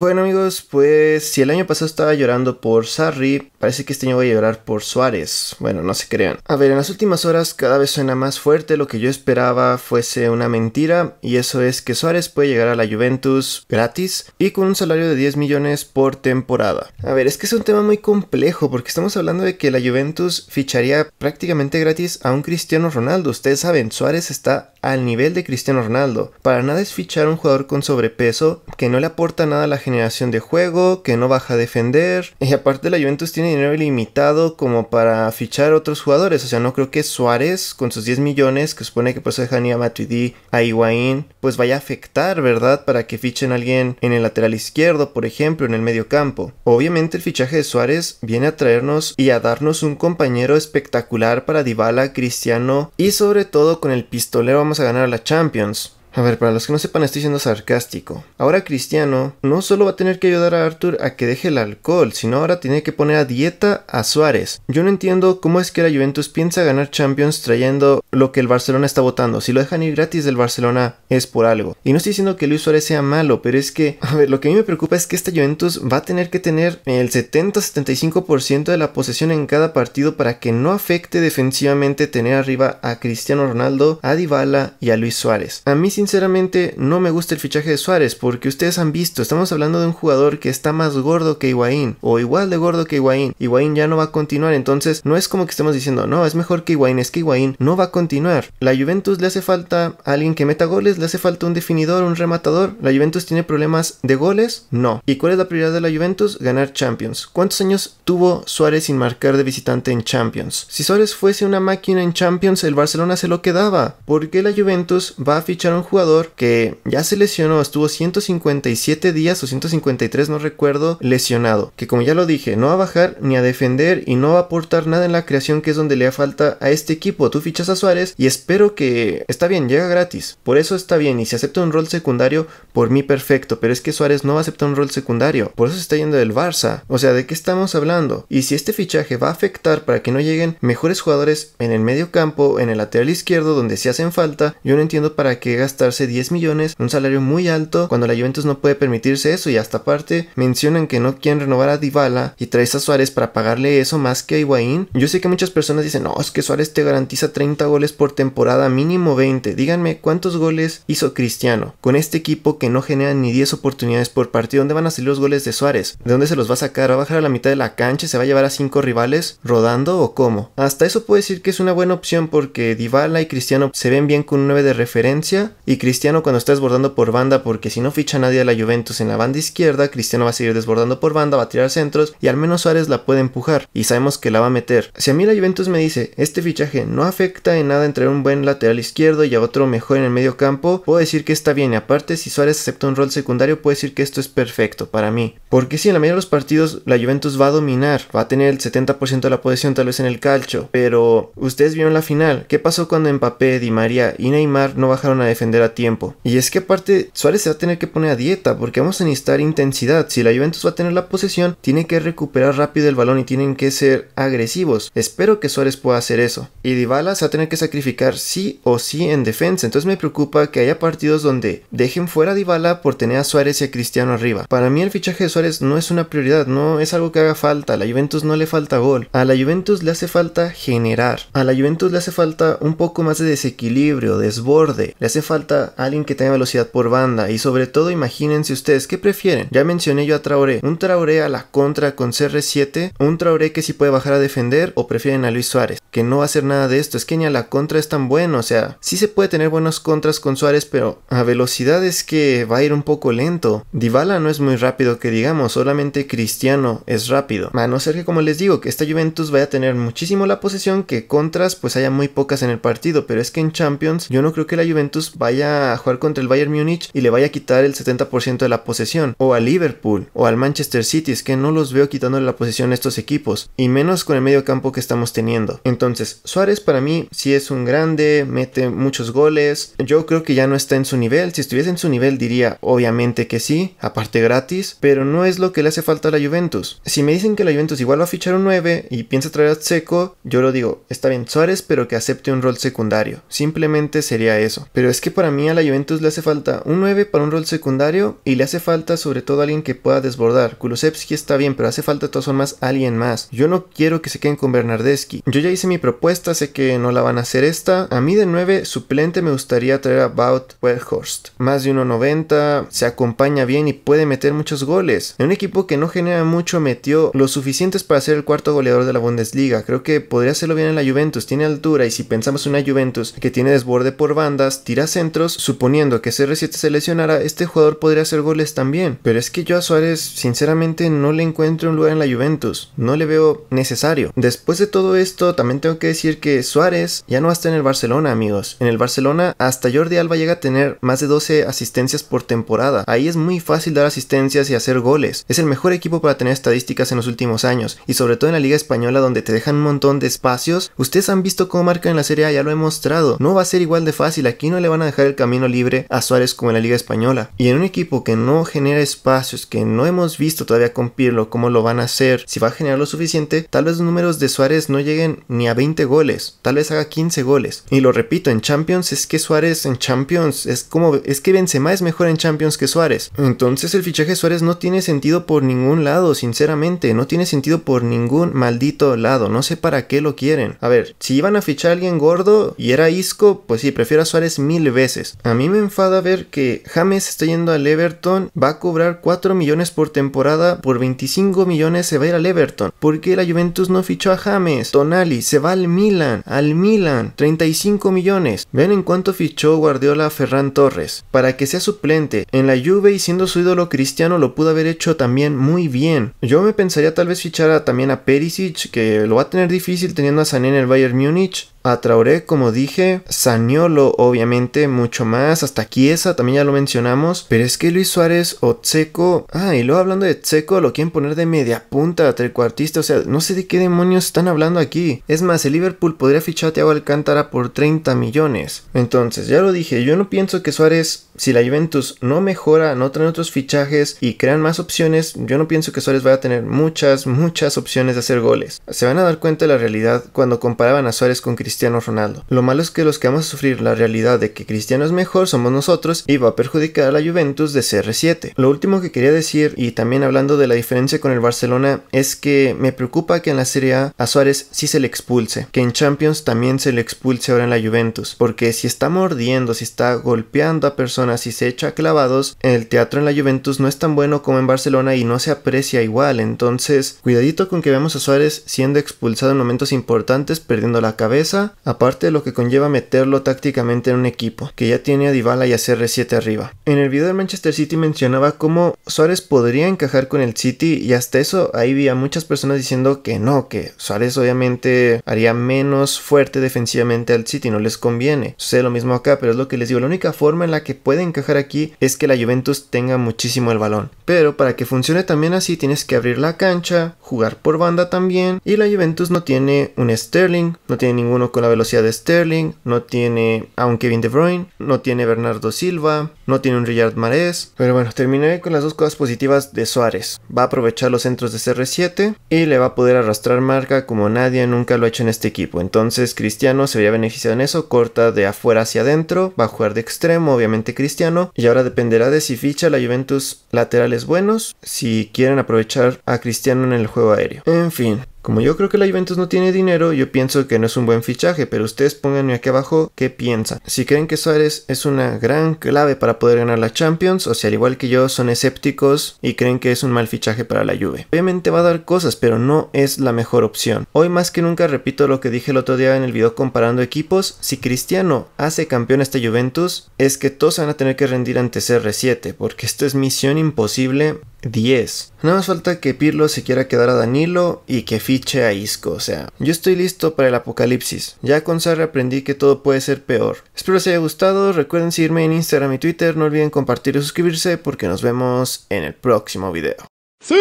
Bueno amigos, pues si el año pasado estaba llorando por Sarri, parece que este año voy a llorar por Suárez. Bueno, no se crean. A ver, en las últimas horas cada vez suena más fuerte lo que yo esperaba fuese una mentira, y eso es que Suárez puede llegar a la Juventus gratis y con un salario de 10 millones por temporada. A ver, es que es un tema muy complejo porque estamos hablando de que la Juventus ficharía prácticamente gratis a un Cristiano Ronaldo. Ustedes saben, Suárez está al nivel de Cristiano Ronaldo. Para nada es fichar a un jugador con sobrepeso que no le aporta nada a la gente generación de juego, que no baja a defender. Y aparte la Juventus tiene dinero ilimitado como para fichar otros jugadores. O sea, no creo que Suárez, con sus 10 millones, que supone que por eso dejan a Matuidi, a Higuaín, pues vaya a afectar, ¿verdad? Para que fichen a alguien en el lateral izquierdo, por ejemplo, en el medio campo. Obviamente el fichaje de Suárez viene a traernos y a darnos un compañero espectacular para Dybala, Cristiano y sobre todo con el pistolero vamos a ganar a la Champions. A ver, para los que no sepan, estoy siendo sarcástico. Ahora Cristiano no solo va a tener que ayudar a Arthur a que deje el alcohol, sino ahora tiene que poner a dieta a Suárez. Yo no entiendo cómo es que la Juventus piensa ganar Champions trayendo lo que el Barcelona está votando. Si lo dejan ir gratis del Barcelona es por algo. Y no estoy diciendo que Luis Suárez sea malo, pero es que, a ver, lo que a mí me preocupa es que esta Juventus va a tener que tener el 70-75% de la posesión en cada partido para que no afecte defensivamente tener arriba a Cristiano Ronaldo, a Dybala y a Luis Suárez. A mí sin sinceramente no me gusta el fichaje de Suárez porque ustedes han visto, estamos hablando de un jugador que está más gordo que Higuaín o igual de gordo que Higuaín. Higuaín ya no va a continuar, entonces no es como que estemos diciendo, no, es mejor que Higuaín, es que Higuaín no va a continuar. La Juventus le hace falta alguien que meta goles, le hace falta un definidor, un rematador. La Juventus tiene problemas de goles, no. ¿Y cuál es la prioridad de la Juventus? Ganar Champions. ¿Cuántos años tuvo Suárez sin marcar de visitante en Champions? Si Suárez fuese una máquina en Champions, el Barcelona se lo quedaba. ¿Por qué la Juventus va a fichar un jugador jugador que ya se lesionó, estuvo 157 días o 153, no recuerdo, lesionado. Que como ya lo dije, no va a bajar ni a defender y no va a aportar nada en la creación, que es donde le da falta a este equipo. Tú fichas a Suárez y espero que está bien, llega gratis. Por eso está bien. Y si acepta un rol secundario, por mí perfecto. Pero es que Suárez no va a aceptar un rol secundario. Por eso se está yendo del Barça. O sea, ¿de qué estamos hablando? Y si este fichaje va a afectar para que no lleguen mejores jugadores en el medio campo, en el lateral izquierdo, donde se hacen falta, yo no entiendo para qué gastar 10 millones, un salario muy alto, cuando la Juventus no puede permitirse eso y hasta aparte mencionan que no quieren renovar a Dybala y traes a Suárez para pagarle eso más que a Higuaín. Yo sé que muchas personas dicen, no, es que Suárez te garantiza 30 goles por temporada, mínimo 20. Díganme cuántos goles hizo Cristiano con este equipo que no genera ni 10 oportunidades por partido. ¿Dónde van a salir los goles de Suárez? ¿De dónde se los va a sacar? ¿Va a bajar a la mitad de la cancha? ¿Se va a llevar a 5 rivales rodando o cómo? Hasta eso puedo decir que es una buena opción porque Dybala y Cristiano se ven bien con un 9 de referencia y Cristiano cuando está desbordando por banda, porque si no ficha nadie a la Juventus en la banda izquierda, Cristiano va a seguir desbordando por banda, va a tirar centros y al menos Suárez la puede empujar y sabemos que la va a meter. Si a mí la Juventus me dice, este fichaje no afecta en nada entre un buen lateral izquierdo y a otro mejor en el medio campo, puedo decir que está bien. Y aparte, si Suárez acepta un rol secundario, puedo decir que esto es perfecto para mí. Porque si en la mayoría de los partidos la Juventus va a dominar, va a tener el 70% de la posesión tal vez en el calcho, pero ustedes vieron la final. ¿Qué pasó cuando empapé Di María y Neymar no bajaron a defender? a tiempo. Y es que aparte Suárez se va a tener que poner a dieta porque vamos a necesitar intensidad. Si la Juventus va a tener la posesión, tiene que recuperar rápido el balón y tienen que ser agresivos. Espero que Suárez pueda hacer eso. Y Dybala se va a tener que sacrificar sí o sí en defensa. Entonces me preocupa que haya partidos donde dejen fuera a Dybala por tener a Suárez y a Cristiano arriba. Para mí el fichaje de Suárez no es una prioridad, no es algo que haga falta. A la Juventus no le falta gol. A la Juventus le hace falta generar. A la Juventus le hace falta un poco más de desequilibrio, desborde. Le hace falta alguien que tenga velocidad por banda. Y sobre todo, imagínense ustedes, ¿qué prefieren? Ya mencioné yo a Traoré. Un Traoré a la contra con CR7. Un Traoré que si puede bajar a defender. O prefieren a Luis Suárez, que no va a hacer nada de esto. Es que ni a la contra es tan bueno. O sea, sí se puede tener buenos contras con Suárez, pero a velocidad es que va a ir un poco lento. Dybala no es muy rápido que digamos. Solamente Cristiano es rápido. A no ser que, como les digo, que esta Juventus vaya a tener muchísimo la posesión. Que contras, pues haya muy pocas en el partido. Pero es que en Champions, yo no creo que la Juventus vaya a jugar contra el Bayern Múnich y le vaya a quitar el 70% de la posesión, o al Liverpool, o al Manchester City, es que no los veo quitándole la posesión a estos equipos, y menos con el medio campo que estamos teniendo. Entonces, Suárez para mí si es un grande, mete muchos goles, yo creo que ya no está en su nivel, si estuviese en su nivel diría obviamente que sí, aparte gratis, pero no es lo que le hace falta a la Juventus. Si me dicen que la Juventus igual va a fichar un 9 y piensa traer a Seco, yo lo digo, está bien Suárez, pero que acepte un rol secundario, simplemente sería eso. Pero es que para a mí a la Juventus le hace falta un 9 para un rol secundario y le hace falta sobre todo alguien que pueda desbordar. Kulusevski está bien, pero hace falta de todas formas alguien más. Yo no quiero que se queden con Bernardeschi. Yo ya hice mi propuesta, sé que no la van a hacer esta. A mí de 9 suplente me gustaría traer a Bout Wellhorst. Más de 1.90, se acompaña bien y puede meter muchos goles. En un equipo que no genera mucho metió lo suficientes para ser el cuarto goleador de la Bundesliga. Creo que podría hacerlo bien en la Juventus, tiene altura y si pensamos en una Juventus que tiene desborde por bandas, tira centro suponiendo que CR7 se lesionara, este jugador podría hacer goles también. Pero es que yo a Suárez, sinceramente, no le encuentro un lugar en la Juventus. No le veo necesario. Después de todo esto, también tengo que decir que Suárez ya no está en el Barcelona, amigos. En el Barcelona, hasta Jordi Alba llega a tener más de 12 asistencias por temporada. Ahí es muy fácil dar asistencias y hacer goles. Es el mejor equipo para tener estadísticas en los últimos años. Y sobre todo en la Liga Española, donde te dejan un montón de espacios. Ustedes han visto cómo marcan en la Serie A, ya lo he mostrado. No va a ser igual de fácil. Aquí no le van a dejar el camino libre a Suárez como en la Liga Española. Y en un equipo que no genera espacios, que no hemos visto todavía con Pirlo cómo lo van a hacer, si va a generar lo suficiente, tal vez los números de Suárez no lleguen ni a 20 goles, tal vez haga 15 goles. Y lo repito, en Champions es que Suárez en Champions es como es que Benzema es mejor en Champions que Suárez. Entonces el fichaje de Suárez no tiene sentido por ningún lado, sinceramente, no tiene sentido por ningún maldito lado, no sé para qué lo quieren. A ver, si iban a fichar a alguien gordo y era Isco, pues sí, prefiero a Suárez mil veces a mí me enfada ver que James está yendo al Everton, va a cobrar 4 millones por temporada, por 25 millones se va a ir al Everton. ¿Por qué la Juventus no fichó a James? Tonali se va al Milan, al Milan, 35 millones. Ven en cuánto fichó Guardiola a Ferran Torres, para que sea suplente. En la Juve y siendo su ídolo cristiano lo pudo haber hecho también muy bien. Yo me pensaría tal vez fichar también a Perisic, que lo va a tener difícil teniendo a Sané en el Bayern Múnich. A Traoré, como dije, Saniolo obviamente mucho más, hasta Kiesa, también ya lo mencionamos, pero es que Luis Suárez o Tseco, ah, y luego hablando de Tseco lo quieren poner de media punta, trecuartista, o sea, no sé de qué demonios están hablando aquí. Es más, el Liverpool podría fichar a Thiago Alcántara por 30 millones. Entonces, ya lo dije, yo no pienso que Suárez si la Juventus no mejora, no traen otros fichajes y crean más opciones, yo no pienso que Suárez vaya a tener muchas, muchas opciones de hacer goles. Se van a dar cuenta de la realidad cuando comparaban a Suárez con Cristiano Ronaldo. Lo malo es que los que vamos a sufrir la realidad de que Cristiano es mejor somos nosotros y va a perjudicar a la Juventus de CR7. Lo último que quería decir, y también hablando de la diferencia con el Barcelona, es que me preocupa que en la Serie A a Suárez sí se le expulse, que en Champions también se le expulse ahora en la Juventus, porque si está mordiendo, si está golpeando a personas, personas y se echa clavados, en el teatro en la Juventus no es tan bueno como en Barcelona y no se aprecia igual. Entonces, cuidadito con que vemos a Suárez siendo expulsado en momentos importantes, perdiendo la cabeza, aparte de lo que conlleva meterlo tácticamente en un equipo, que ya tiene a Dybala y a CR7 arriba. En el video del Manchester City mencionaba cómo Suárez podría encajar con el City y hasta eso ahí había muchas personas diciendo que no, que Suárez obviamente haría menos fuerte defensivamente al City, no les conviene. sé lo mismo acá, pero es lo que les digo, la única forma en la que puede encajar aquí es que la Juventus tenga muchísimo el balón. Pero para que funcione también así tienes que abrir la cancha, jugar por banda también. Y la Juventus no tiene un Sterling, no tiene ninguno con la velocidad de Sterling, no tiene a un Kevin De Bruyne, no tiene Bernardo Silva, no tiene un Riyad Mahrez. Pero bueno, terminé con las dos cosas positivas de Suárez. Va a aprovechar los centros de CR7 y le va a poder arrastrar marca como nadie nunca lo ha hecho en este equipo. Entonces Cristiano se vería beneficiado en eso, corta de afuera hacia adentro, va a jugar de extremo, obviamente Cristiano y ahora dependerá de si ficha la Juventus laterales buenos, si quieren aprovechar a Cristiano en el juego aéreo. En fin, como yo creo que la Juventus no tiene dinero, yo pienso que no es un buen fichaje, pero ustedes pónganme aquí abajo qué piensan. Si creen que Suárez es una gran clave para poder ganar la Champions, o si al igual que yo son escépticos y creen que es un mal fichaje para la Juve. Obviamente va a dar cosas, pero no es la mejor opción. Hoy más que nunca repito lo que dije el otro día en el video comparando equipos, si Cristiano hace campeón a esta Juventus, es que todos van a tener que rendir ante CR7, porque esto es misión imposible 10. Nada más falta que Pirlo se quiera quedar a Danilo y que fiche a Isco, o sea, yo estoy listo para el apocalipsis. Ya con Sarre aprendí que todo puede ser peor. Espero les haya gustado, recuerden seguirme en Instagram y Twitter, no olviden compartir y suscribirse porque nos vemos en el próximo video. ¡Sí!